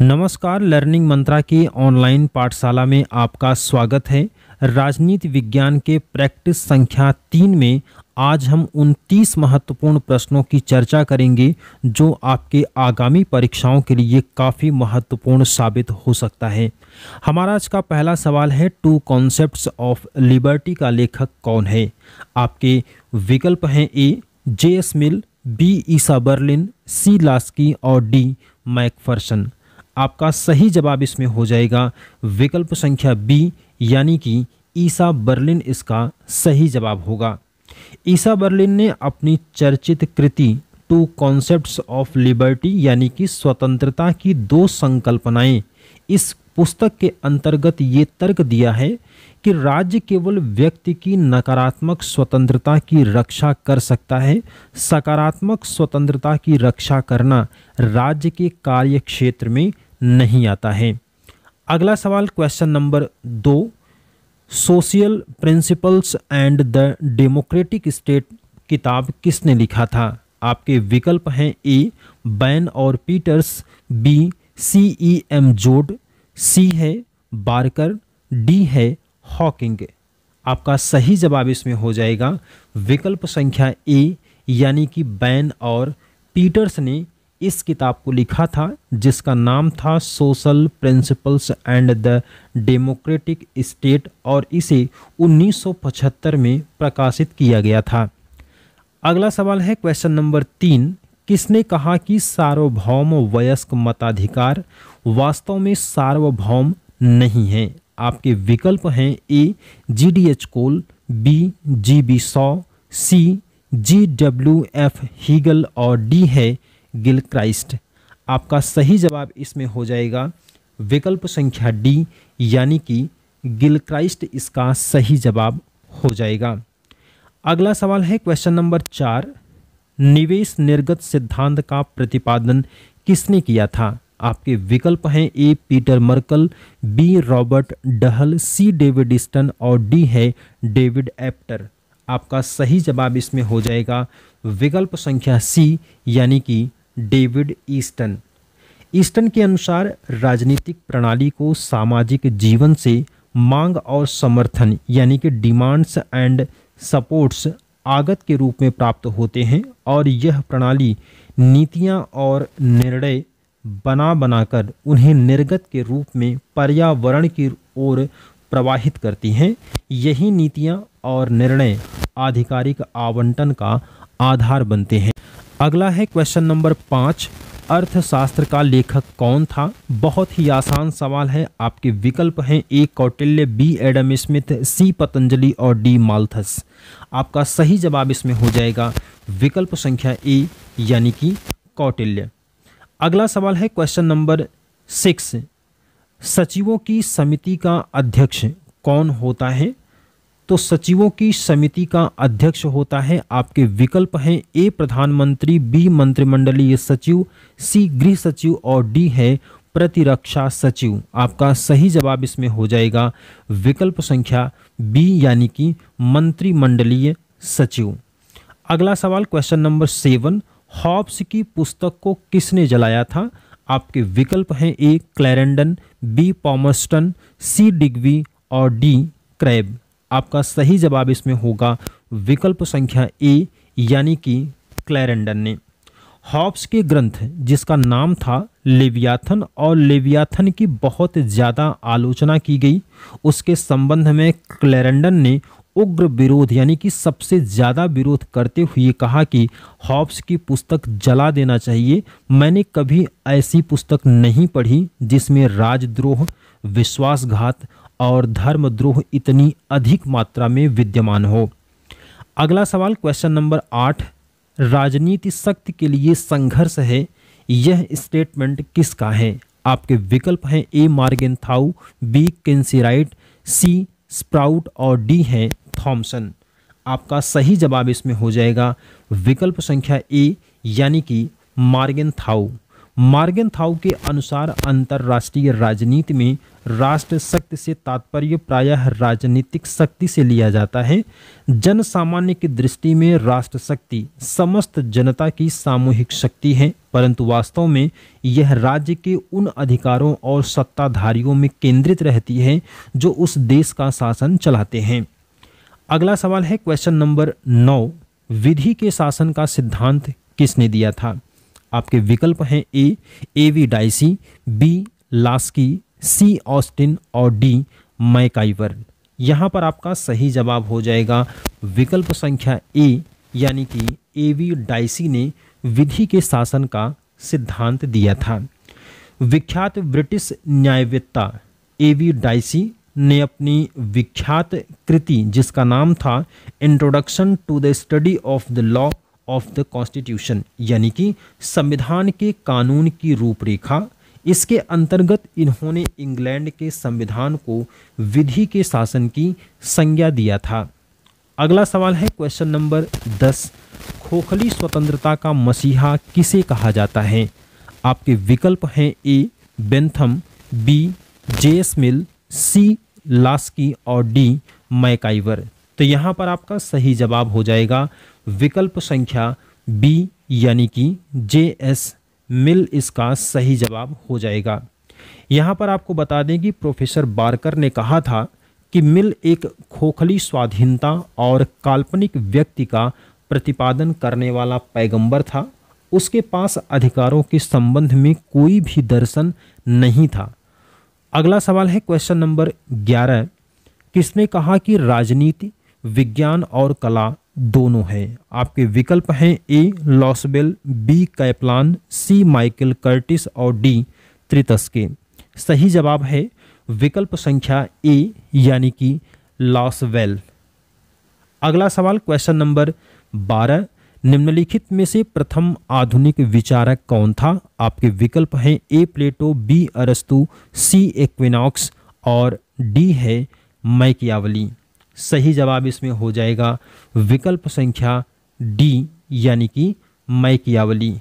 नमस्कार लर्निंग मंत्रा के ऑनलाइन पाठशाला में आपका स्वागत है राजनीति विज्ञान के प्रैक्टिस संख्या तीन में आज हम उन तीस महत्वपूर्ण प्रश्नों की चर्चा करेंगे जो आपके आगामी परीक्षाओं के लिए काफ़ी महत्वपूर्ण साबित हो सकता है हमारा आज का पहला सवाल है टू कॉन्सेप्ट्स ऑफ लिबर्टी का लेखक कौन है आपके विकल्प हैं A J S Mill B Isaiah Berlin C Laski और डी मैकफर्सन आपका सही जवाब इसमें हो जाएगा विकल्प संख्या बी यानी कि ईसा बर्लिन इसका सही जवाब होगा ईसा बर्लिन ने अपनी चर्चित कृति टू कॉन्सेप्ट्स ऑफ लिबर्टी यानी कि स्वतंत्रता की दो संकल्पनाएं इस पुस्तक के अंतर्गत ये तर्क दिया है कि राज्य केवल व्यक्ति की नकारात्मक स्वतंत्रता की रक्षा कर सकता है सकारात्मक स्वतंत्रता की रक्षा करना राज्य के कार्य क्षेत्र में नहीं आता है अगला सवाल क्वेश्चन नंबर दो social principles and the democratic state किताब किसने लिखा था आपके विकल्प हैं ए बैन और Peters B C E M Joad C है बारकर डी है हॉकिंग आपका सही जवाब इसमें हो जाएगा विकल्प संख्या ए यानी कि बैन और पीटर्स ने इस किताब को लिखा था जिसका नाम था social principles and the democratic state और इसे 1975 में प्रकाशित किया गया था अगला सवाल है क्वेश्चन नंबर तीन किसने कहा कि सार्वभौम वयस्क मताधिकार वास्तव में सार्वभौम नहीं है आपके विकल्प हैं A G D H Cole B G B Shaw C G W F Hegel और डी है गिल क्राइस्ट आपका सही जवाब इसमें हो जाएगा विकल्प संख्या डी यानी कि गिल क्राइस्ट इसका सही जवाब हो जाएगा अगला सवाल है क्वेश्चन नंबर चार निवेश निर्गत सिद्धांत का प्रतिपादन किसने किया था आपके विकल्प हैं A Peter Merkl B Robert Dahl C David Easton और डी है डेविड एप्टर आपका सही जवाब इसमें हो जाएगा विकल्प संख्या सी यानी कि डेविड ईस्टन ईस्टन के अनुसार राजनीतिक प्रणाली को सामाजिक जीवन से मांग और समर्थन यानी कि डिमांड्स एंड सपोर्ट्स आगत के रूप में प्राप्त होते हैं और यह प्रणाली नीतियां और निर्णय बना बनाकर उन्हें निर्गत के रूप में पर्यावरण की ओर प्रवाहित करती हैं यही नीतियां और निर्णय आधिकारिक आवंटन का आधार बनते हैं अगला है क्वेश्चन नंबर पाँच अर्थशास्त्र का लेखक कौन था बहुत ही आसान सवाल है आपके विकल्प हैं A Kautilya B Adam Smith C Patanjali और डी मालथस आपका सही जवाब इसमें हो जाएगा विकल्प संख्या ए यानी कि कौटिल्य अगला सवाल है क्वेश्चन नंबर सिक्स सचिवों की समिति का अध्यक्ष कौन होता है तो सचिवों की समिति का अध्यक्ष होता है आपके विकल्प हैं ए प्रधानमंत्री बी मंत्रिमंडलीय सचिव सी गृह सचिव और डी है प्रतिरक्षा सचिव आपका सही जवाब इसमें हो जाएगा विकल्प संख्या बी यानी कि मंत्रिमंडलीय सचिव अगला सवाल क्वेश्चन नंबर सेवन हॉब्स की पुस्तक को किसने जलाया था आपके विकल्प हैं ए क्लैरेंडन बी पॉमस्टन सी डिग्वी और डी क्रैब आपका सही जवाब इसमें होगा विकल्प संख्या ए यानी कि क्लैरेंडन ने हॉब्स के ग्रंथ जिसका नाम था लेवियाथन और लेवियाथन की बहुत ज़्यादा आलोचना की गई उसके संबंध में क्लैरेंडन ने उग्र विरोध यानी कि सबसे ज़्यादा विरोध करते हुए कहा कि हॉब्स की पुस्तक जला देना चाहिए मैंने कभी ऐसी पुस्तक नहीं पढ़ी जिसमें राजद्रोह विश्वासघात और धर्मद्रोह इतनी अधिक मात्रा में विद्यमान हो अगला सवाल क्वेश्चन नंबर आठ राजनीति शक्ति के लिए संघर्ष है यह स्टेटमेंट किसका है आपके विकल्प हैं A Morgenthau B Quincy Wright C Sprout और डी है थॉमसन आपका सही जवाब इसमें हो जाएगा विकल्प संख्या ए यानी कि मार्गिन थाउ के अनुसार अंतर्राष्ट्रीय राजनीति में राष्ट्र शक्ति से तात्पर्य प्रायः राजनीतिक शक्ति से लिया जाता है जन सामान्य की दृष्टि में राष्ट्र शक्ति समस्त जनता की सामूहिक शक्ति है परंतु वास्तव में यह राज्य के उन अधिकारों और सत्ताधारियों में केंद्रित रहती है जो उस देश का शासन चलाते हैं अगला सवाल है क्वेश्चन नंबर नौ विधि के शासन का सिद्धांत किसने दिया था आपके विकल्प हैं A A V Dicey B Laski C Austin और डी मैकाइवर यहाँ पर आपका सही जवाब हो जाएगा विकल्प संख्या ए यानी कि ए वी डाइसी ने विधि के शासन का सिद्धांत दिया था विख्यात ब्रिटिश न्यायविद्ता ए वी डाइसी ने अपनी विख्यात कृति जिसका नाम था introduction to the study of the law of the constitution यानी कि संविधान के कानून की रूपरेखा इसके अंतर्गत इन्होंने इंग्लैंड के संविधान को विधि के शासन की संज्ञा दिया था अगला सवाल है क्वेश्चन नंबर दस खोखली स्वतंत्रता का मसीहा किसे कहा जाता है आपके विकल्प हैं A Bentham B Mill C Laski और डी मैकाइवर तो यहाँ पर आपका सही जवाब हो जाएगा विकल्प संख्या बी यानी कि जे एस मिल इसका सही जवाब हो जाएगा यहाँ पर आपको बता दें कि प्रोफेसर बारकर ने कहा था कि मिल एक खोखली स्वाधीनता और काल्पनिक व्यक्ति का प्रतिपादन करने वाला पैगंबर था उसके पास अधिकारों के संबंध में कोई भी दर्शन नहीं था अगला सवाल है क्वेश्चन नंबर ग्यारह किसने कहा कि राजनीति विज्ञान और कला दोनों है आपके विकल्प हैं A Lasswell B Kaplan C Michael Curtis और डी त्रितस्के सही जवाब है विकल्प संख्या ए यानी कि लॉसवेल अगला सवाल क्वेश्चन नंबर बारह निम्नलिखित में से प्रथम आधुनिक विचारक कौन था आपके विकल्प हैं ए प्लेटो बी अरस्तु सी एक्विनॉक्स और डी है मैकियावली सही जवाब इसमें हो जाएगा विकल्प संख्या डी यानी कि मैकियावली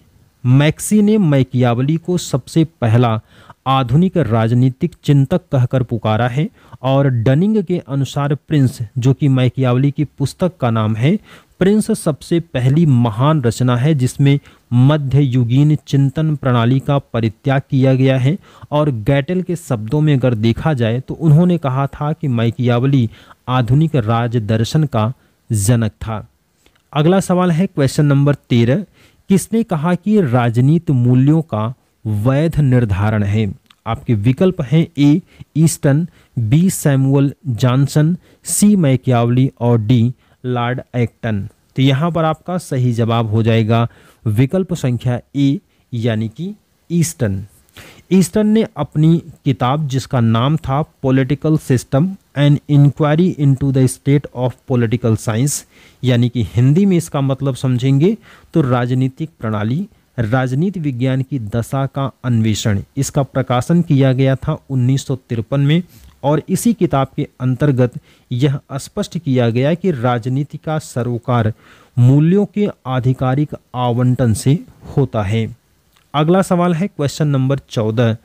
मैक्सी ने मैकियावली को सबसे पहला आधुनिक राजनीतिक चिंतक कहकर पुकारा है और डनिंग के अनुसार प्रिंस जो कि मैकियावली की पुस्तक का नाम है प्रिंस सबसे पहली महान रचना है जिसमें मध्ययुगीन चिंतन प्रणाली का परित्याग किया गया है और गैटल के शब्दों में अगर देखा जाए तो उन्होंने कहा था कि माइकियावली आधुनिक राजदर्शन का जनक था अगला सवाल है क्वेश्चन नंबर तेरह किसने कहा कि राजनीति मूल्यों का वैध निर्धारण है आपके विकल्प हैं A Easton B Samuel Johnson C Machiavelli और डी लॉर्ड एक्टन तो यहाँ पर आपका सही जवाब हो जाएगा विकल्प संख्या ए यानी कि ईस्टन ईस्टन ने अपनी किताब जिसका नाम था political system and inquiry into the state of political science यानी कि हिंदी में इसका मतलब समझेंगे तो राजनीतिक प्रणाली राजनीति विज्ञान की दशा का अन्वेषण इसका प्रकाशन किया गया था उन्नीस में और इसी किताब के अंतर्गत यह स्पष्ट किया गया कि राजनीति का सरोकार मूल्यों के आधिकारिक आवंटन से होता है अगला सवाल है क्वेश्चन नंबर चौदह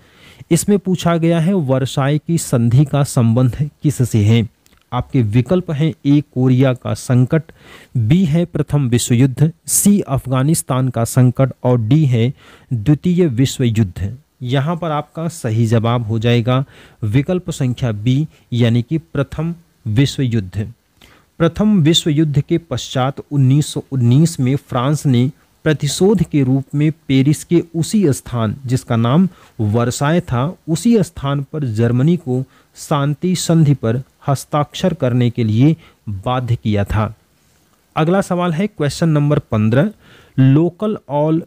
इसमें पूछा गया है वर्षाई की संधि का संबंध किससे है आपके विकल्प हैं ए कोरिया का संकट बी है प्रथम विश्व युद्ध सी अफगानिस्तान का संकट और डी है द्वितीय विश्व युद्ध यहाँ पर आपका सही जवाब हो जाएगा विकल्प संख्या बी यानी कि प्रथम विश्व युद्ध प्रथम विश्व युद्ध के पश्चात 1919 में फ्रांस ने प्रतिशोध के रूप में पेरिस के उसी स्थान जिसका नाम वर्साय था उसी स्थान पर जर्मनी को शांति संधि पर हस्ताक्षर करने के लिए बाध्य किया था अगला सवाल है क्वेश्चन नंबर पंद्रह लोकल और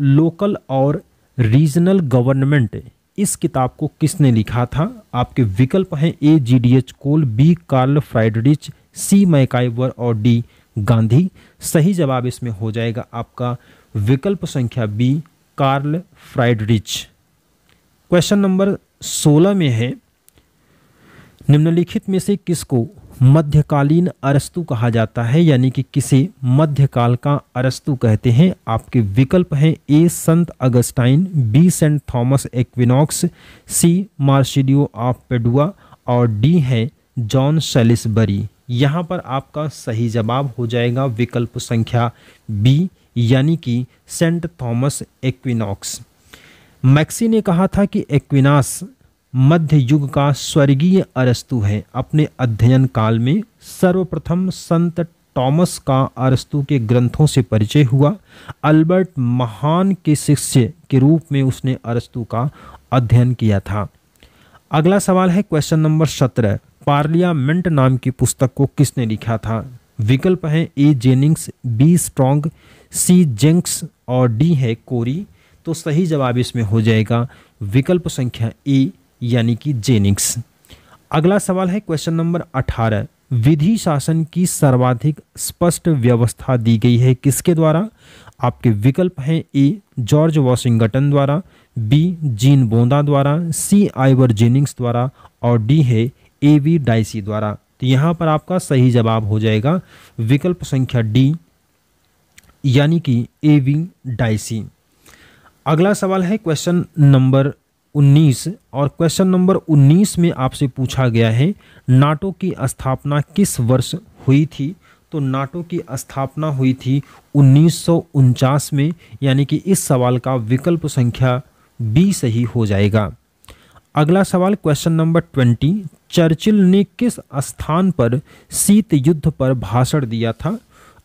लोकल और रीजनल गवर्नमेंट इस किताब को किसने लिखा था आपके विकल्प हैं A G D H Cole B Carl Friedrich C MacIver और डी गांधी सही जवाब इसमें हो जाएगा आपका विकल्प संख्या B Carl Friedrich question number सोलह में है निम्नलिखित में से किसको मध्यकालीन अरस्तु कहा जाता है यानी कि किसे मध्यकाल का अरस्तु कहते हैं आपके विकल्प हैं ए संत Augustine B Saint Thomas Aquinas C Marsilio of Padua और डी है जॉन सेलिसबरी यहाँ पर आपका सही जवाब हो जाएगा विकल्प संख्या बी यानी कि सेंट थॉमस एक्विनॉक्स मैक्सी ने कहा था कि एक्विनास मध्य युग का स्वर्गीय अरस्तु है अपने अध्ययन काल में सर्वप्रथम संत टॉमस का अरस्तु के ग्रंथों से परिचय हुआ अल्बर्ट महान के शिष्य के रूप में उसने अरस्तु का अध्ययन किया था अगला सवाल है क्वेश्चन नंबर सत्रह पार्लियामेंट नाम की पुस्तक को किसने लिखा था विकल्प है A Jennings B Strong C Jenks और डी है कोरी तो सही जवाब इसमें हो जाएगा विकल्प संख्या ए यानी कि जेनिक्स अगला सवाल है क्वेश्चन नंबर अठारह विधि शासन की सर्वाधिक स्पष्ट व्यवस्था दी गई है किसके द्वारा आपके विकल्प हैं ए जॉर्ज वॉशिंगटन द्वारा बी जीन बोंदा द्वारा सी आइवर जेनिंग्स द्वारा और डी है ए वी डाइसी द्वारा तो यहाँ पर आपका सही जवाब हो जाएगा विकल्प संख्या डी यानी कि ए वी डाइसी अगला सवाल है क्वेश्चन नंबर 19 और क्वेश्चन नंबर 19 में आपसे पूछा गया है नाटो की स्थापना किस वर्ष हुई थी तो नाटो की स्थापना हुई थी उन्नीस में यानी कि इस सवाल का विकल्प संख्या बी सही हो जाएगा अगला सवाल क्वेश्चन नंबर ट्वेंटी चर्चिल ने किस स्थान पर शीत युद्ध पर भाषण दिया था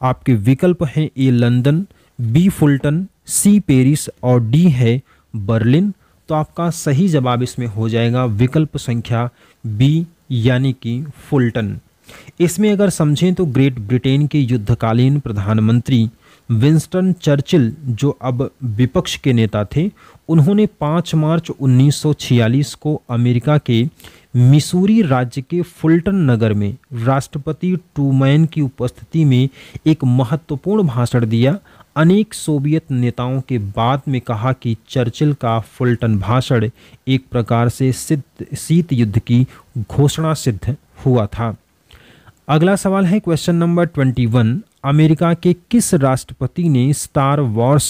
आपके विकल्प हैं A London B Fulton C Paris और डी है बर्लिन तो आपका सही जवाब इसमें हो जाएगा विकल्प संख्या बी यानी कि फुलटन इसमें अगर समझें तो ग्रेट ब्रिटेन के युद्धकालीन प्रधानमंत्री विंस्टन चर्चिल जो अब विपक्ष के नेता थे उन्होंने 5 मार्च 1946 को अमेरिका के मिसूरी राज्य के फुलटन नगर में राष्ट्रपति टूमैन की उपस्थिति में एक महत्वपूर्ण भाषण दिया अनेक सोवियत नेताओं के बाद में कहा कि चर्चिल का फुलटन भाषण एक प्रकार से सिद्ध शीत युद्ध की घोषणा सिद्ध हुआ था अगला सवाल है question number twenty one America के किस राष्ट्रपति ने स्टार वॉर्स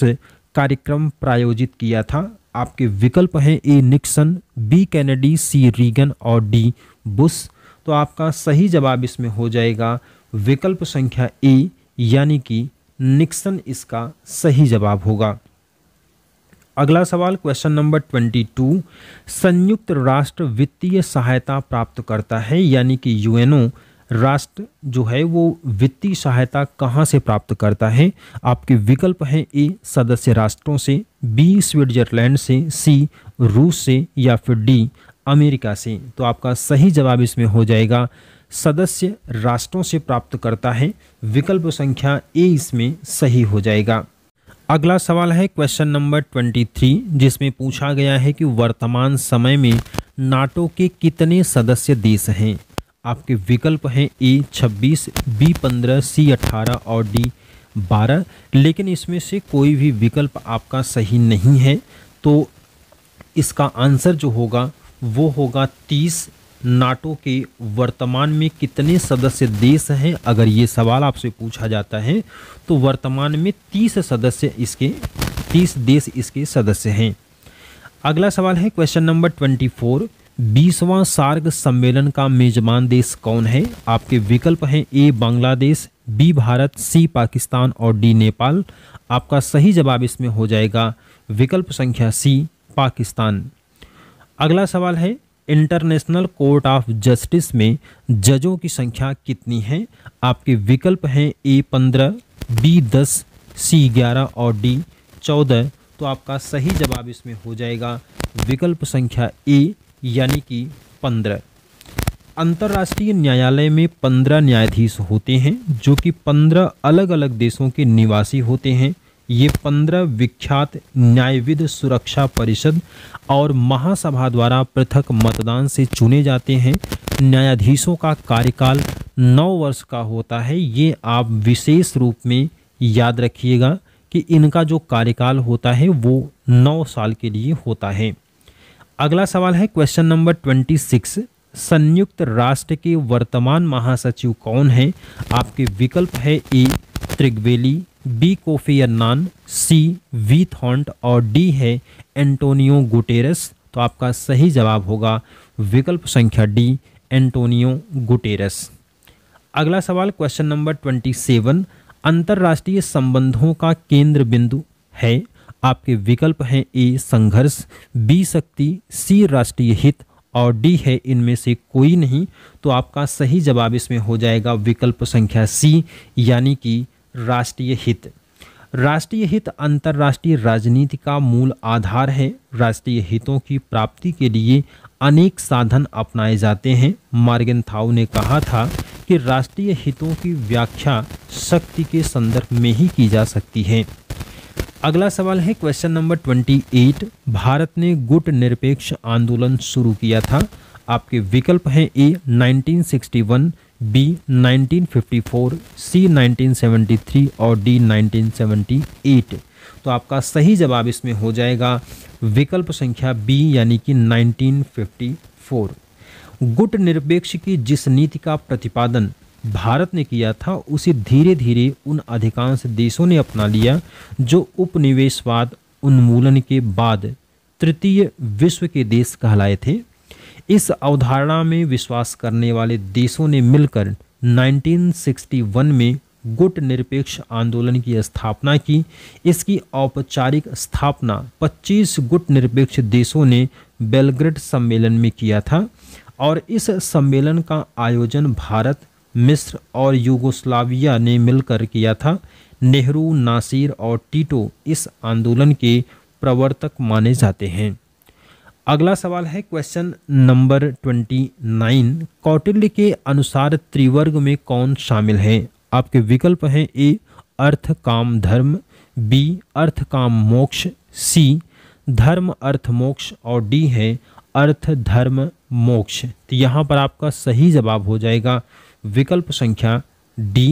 कार्यक्रम प्रायोजित किया था आपके विकल्प हैं A Nixon B Kennedy C Reagan और डी बुश तो आपका सही जवाब इसमें हो जाएगा विकल्प संख्या ए यानी कि निक्सन इसका सही जवाब होगा अगला सवाल क्वेश्चन नंबर ट्वेंटी टू संयुक्त राष्ट्र वित्तीय सहायता प्राप्त करता है यानी कि यूएनओ राष्ट्र जो है वो वित्तीय सहायता कहाँ से प्राप्त करता है आपके विकल्प हैं ए सदस्य राष्ट्रों से बी स्विट्जरलैंड से सी रूस से या फिर डी अमेरिका से तो आपका सही जवाब इसमें हो जाएगा सदस्य राष्ट्रों से प्राप्त करता है विकल्प संख्या ए इसमें सही हो जाएगा अगला सवाल है क्वेश्चन नंबर 23 जिसमें पूछा गया है कि वर्तमान समय में नाटो के कितने सदस्य देश हैं आपके विकल्प हैं ए 26, बी 15, सी 18 और डी 12 लेकिन इसमें से कोई भी विकल्प आपका सही नहीं है तो इसका आंसर जो होगा वो होगा तीस नाटो के वर्तमान में कितने सदस्य देश हैं अगर ये सवाल आपसे पूछा जाता है तो वर्तमान में तीस सदस्य इसके तीस देश इसके सदस्य हैं अगला सवाल है क्वेश्चन नंबर ट्वेंटी फोर बीसवां सार्ग सम्मेलन का मेजबान देश कौन है आपके विकल्प हैं A Bangladesh B Bharat C Pakistan और डी नेपाल आपका सही जवाब इसमें हो जाएगा विकल्प संख्या सी पाकिस्तान अगला सवाल है इंटरनेशनल कोर्ट ऑफ जस्टिस में जजों की संख्या कितनी है आपके विकल्प हैं ए पंद्रह बी दस सी ग्यारह और डी चौदह तो आपका सही जवाब इसमें हो जाएगा विकल्प संख्या ए यानी कि पंद्रह अंतर्राष्ट्रीय न्यायालय में पंद्रह न्यायाधीश होते हैं जो कि पंद्रह अलग अलग देशों के निवासी होते हैं ये पंद्रह विख्यात न्यायविद सुरक्षा परिषद और महासभा द्वारा पृथक मतदान से चुने जाते हैं न्यायाधीशों का कार्यकाल नौ वर्ष का होता है ये आप विशेष रूप में याद रखिएगा कि इनका जो कार्यकाल होता है वो नौ साल के लिए होता है अगला सवाल है क्वेश्चन नंबर ट्वेंटी सिक्स संयुक्त राष्ट्र के वर्तमान महासचिव कौन है आपके विकल्प है A Trygve Lie B Kofi Annan C U Thant और डी है एंटोनियो गुटेरस तो आपका सही जवाब होगा विकल्प संख्या डी एंटोनियो गुटेरस अगला सवाल क्वेश्चन नंबर ट्वेंटी सेवन अंतर्राष्ट्रीय संबंधों का केंद्र बिंदु है आपके विकल्प हैं ए संघर्ष बी शक्ति सी राष्ट्रीय हित और डी है इनमें से कोई नहीं तो आपका सही जवाब इसमें हो जाएगा विकल्प संख्या सी यानी कि राष्ट्रीय हित राष्ट्रीय हित अंतर्राष्ट्रीय राजनीति का मूल आधार है राष्ट्रीय हितों की प्राप्ति के लिए अनेक साधन अपनाए जाते हैं मार्गन थाउ ने कहा था कि राष्ट्रीय हितों की व्याख्या शक्ति के संदर्भ में ही की जा सकती है अगला सवाल है question number twenty eight Bharat ने गुट निरपेक्ष आंदोलन शुरू किया था आपके विकल्प हैं ए 1961 बी 1954, सी 1973 और डी 1978 तो आपका सही जवाब इसमें हो जाएगा विकल्प संख्या बी यानी कि 1954 गुट निरपेक्ष की जिस नीति का प्रतिपादन भारत ने किया था उसे धीरे धीरे उन अधिकांश देशों ने अपना लिया जो उपनिवेशवाद उन्मूलन के बाद तृतीय विश्व के देश कहलाए थे इस अवधारणा में विश्वास करने वाले देशों ने मिलकर 1961 में गुट निरपेक्ष आंदोलन की स्थापना की इसकी औपचारिक स्थापना 25 गुट निरपेक्ष देशों ने बेलग्रेड सम्मेलन में किया था और इस सम्मेलन का आयोजन भारत मिस्र और यूगोस्लाविया ने मिलकर किया था नेहरू नासिर और टीटो इस आंदोलन के प्रवर्तक माने जाते हैं अगला सवाल है question number twenty nine Kautilya के अनुसार त्रिवर्ग में कौन शामिल है आपके विकल्प हैं ए अर्थ काम धर्म बी अर्थ काम मोक्ष सी धर्म अर्थ मोक्ष और डी है अर्थ धर्म मोक्ष तो यहाँ पर आपका सही जवाब हो जाएगा विकल्प संख्या डी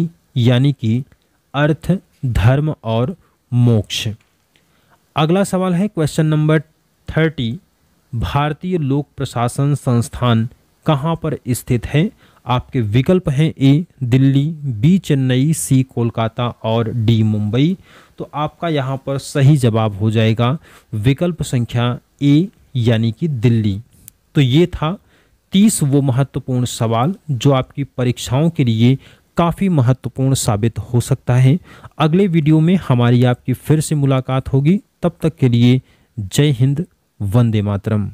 यानी कि अर्थ धर्म और मोक्ष अगला सवाल है क्वेश्चन नंबर थर्टी भारतीय लोक प्रशासन संस्थान कहाँ पर स्थित है आपके विकल्प हैं A Delhi B Chennai C Kolkata और डी मुंबई तो आपका यहाँ पर सही जवाब हो जाएगा विकल्प संख्या ए यानी कि दिल्ली तो ये था तीस वो महत्वपूर्ण सवाल जो आपकी परीक्षाओं के लिए काफ़ी महत्वपूर्ण साबित हो सकता है अगले वीडियो में हमारी आपकी फिर से मुलाकात होगी तब तक के लिए जय हिंद वंदे मातरम